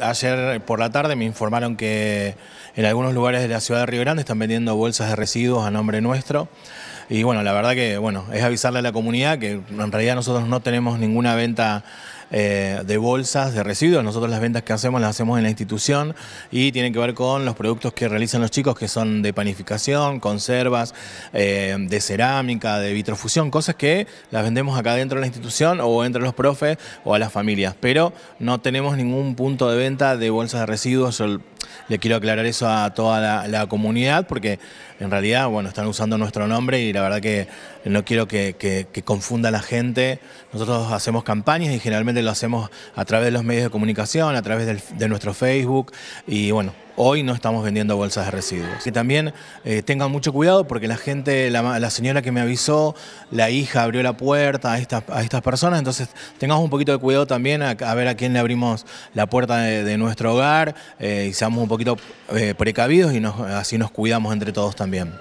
Ayer por la tarde me informaron que en algunos lugares de la ciudad de Río Grande están vendiendo bolsas de residuos a nombre nuestro. Y bueno, la verdad que bueno, es avisarle a la comunidad que en realidad nosotros no tenemos ninguna venta eh, de bolsas de residuos. Nosotros las ventas que hacemos las hacemos en la institución y tienen que ver con los productos que realizan los chicos, que son de panificación, conservas, eh, de cerámica, de vitrofusión, cosas que las vendemos acá dentro de la institución o entre los profes o a las familias. Pero no tenemos ningún punto de venta de bolsas de residuos le quiero aclarar eso a toda la, comunidad porque en realidad, bueno, están usando nuestro nombre y la verdad que no quiero que, confunda a la gente. Nosotros hacemos campañas y generalmente lo hacemos a través de los medios de comunicación, a través de nuestro Facebook y bueno, hoy no estamos vendiendo bolsas de residuos. Que también eh, tengan mucho cuidado porque la gente, la, señora que me avisó, la hija abrió la puerta a estas, personas, entonces tengamos un poquito de cuidado también a, ver a quién le abrimos la puerta de, nuestro hogar eh, y seamos un poquito eh, precavidos y así nos cuidamos entre todos también.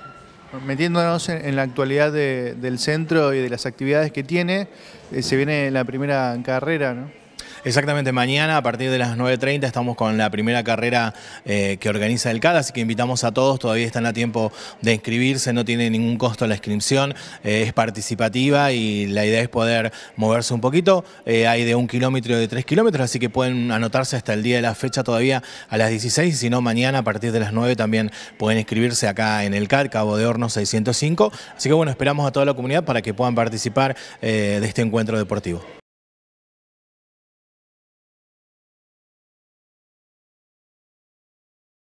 Metiéndonos en, la actualidad del centro y de las actividades que tiene, se viene la primera carrera, ¿no? Exactamente, mañana a partir de las 9.30 estamos con la primera carrera eh, que organiza el CAD, así que invitamos a todos, todavía están a tiempo de inscribirse, no tiene ningún costo la inscripción, eh, es participativa y la idea es poder moverse un poquito, eh, hay de un kilómetro y de tres kilómetros, así que pueden anotarse hasta el día de la fecha todavía a las 16, si no, mañana a partir de las 9 también pueden inscribirse acá en el CAD, Cabo de Horno 605, así que bueno, esperamos a toda la comunidad para que puedan participar de este encuentro deportivo.